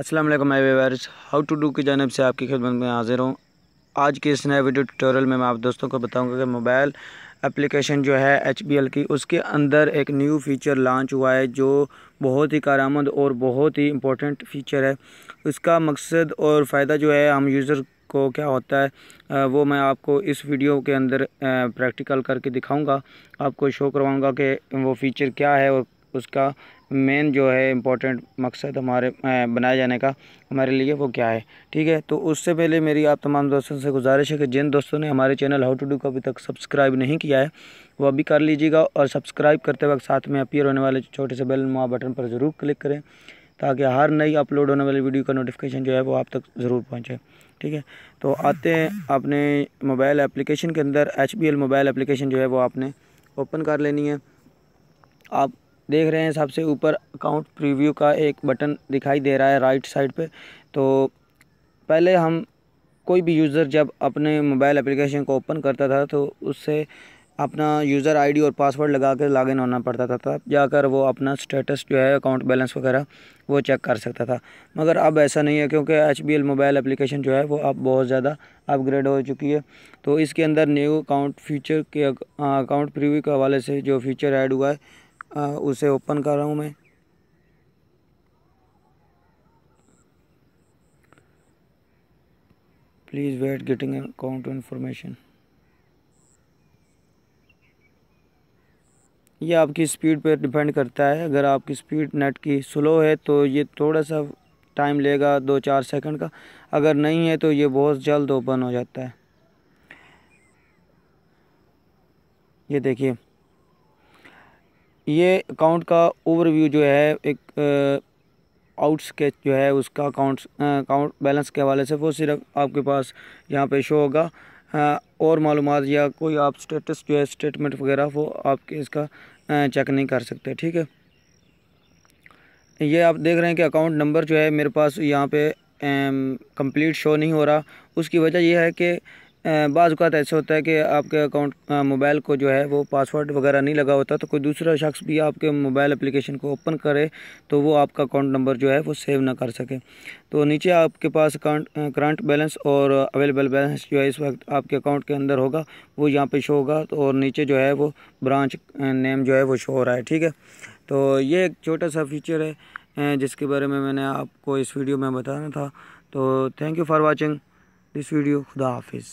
अस्सलाम वालेकुम my viewers how to do की जानब से आपकी खिदमत में हाजिर हूँ आज के इस नए वीडियो ट्यूटोरियल में मैं आप दोस्तों को बताऊंगा कि मोबाइल एप्लीकेशन जो है एच की उसके अंदर एक न्यू फीचर लॉन्च हुआ है जो बहुत ही कारामद और बहुत ही इम्पोर्टेंट फीचर है उसका मकसद और फ़ायदा जो है हम यूज़र को क्या होता है वो मैं आपको इस वीडियो के अंदर प्रैक्टिकल करके दिखाऊंगा आपको शो करवाऊंगा कि वो फ़ीचर क्या है और उसका मेन जो है इम्पोर्टेंट मकसद हमारे बनाए जाने का हमारे लिए वो क्या है ठीक है तो उससे पहले मेरी आप तमाम दोस्तों से गुजारिश है कि जिन दोस्तों ने हमारे चैनल हाउ टू डू को अभी तक सब्सक्राइब नहीं किया है वो अभी कर लीजिएगा और सब्सक्राइब करते वक्त साथ में अपियर होने वाले छोटे से बेल नुमा बटन पर ज़रूर क्लिक करें ताकि हर नई अपलोड होने वाली वीडियो का नोटिफिकेशन जो है वो आप तक ज़रूर पहुँचे ठीक है तो आते हैं आपने मोबाइल एप्लीकेशन के अंदर एच मोबाइल एप्लीकेशन जो है वो आपने ओपन कर लेनी है आप देख रहे हैं सबसे ऊपर अकाउंट प्रीव्यू का एक बटन दिखाई दे रहा है राइट साइड पे तो पहले हम कोई भी यूज़र जब अपने मोबाइल एप्लीकेशन को ओपन करता था तो उससे अपना यूज़र आईडी और पासवर्ड लगा कर लॉगिन होना पड़ता था तब जाकर वो अपना स्टेटस जो है अकाउंट बैलेंस वगैरह वो चेक कर सकता था मगर अब ऐसा नहीं है क्योंकि एच मोबाइल एप्लीकेशन जो है वो अब बहुत ज़्यादा अपग्रेड हो चुकी है तो इसके अंदर न्यू अकाउंट फीचर के अकाउंट प्रीव्यू के हवाले से जो फीचर ऐड हुआ है आ, उसे ओपन कर रहा हूँ मैं please wait getting account information ये आपकी स्पीड पर डिपेंड करता है अगर आपकी स्पीड नेट की स्लो है तो ये थोड़ा सा टाइम लेगा दो चार सेकंड का अगर नहीं है तो ये बहुत जल्द ओपन हो जाता है ये देखिए ये अकाउंट का ओवरव्यू जो है एक आउट स्केच जो है उसका अकाउंट अकाउंट बैलेंस के हवाले से वो सिर्फ आपके पास यहाँ पे शो होगा आ, और मालूम या कोई आप स्टेटस जो है स्टेटमेंट वगैरह वो आपके इसका आ, चेक नहीं कर सकते ठीक है ये आप देख रहे हैं कि अकाउंट नंबर जो है मेरे पास यहाँ पे कंप्लीट शो नहीं हो रहा उसकी वजह यह है कि बाज़ात ऐसा होता है कि आपके अकाउंट मोबाइल को जो है वो पासवर्ड वगैरह नहीं लगा होता तो कोई दूसरा शख्स भी आपके मोबाइल एप्लीकेशन को ओपन करे तो वो आपका अकाउंट नंबर जो है वो सेव ना कर सके तो नीचे आपके पास अकाउंट करंट बैलेंस और अवेलेबल बैलेंस जो है इस वक्त आपके अकाउंट के अंदर होगा वो यहाँ पे शो होगा तो और नीचे जो है वो ब्रांच नेम जो है वो शो हो रहा है ठीक है तो ये एक छोटा सा फीचर है जिसके बारे में मैंने आपको इस वीडियो में बताना था तो thank you for watching this video खुदा हाफिज़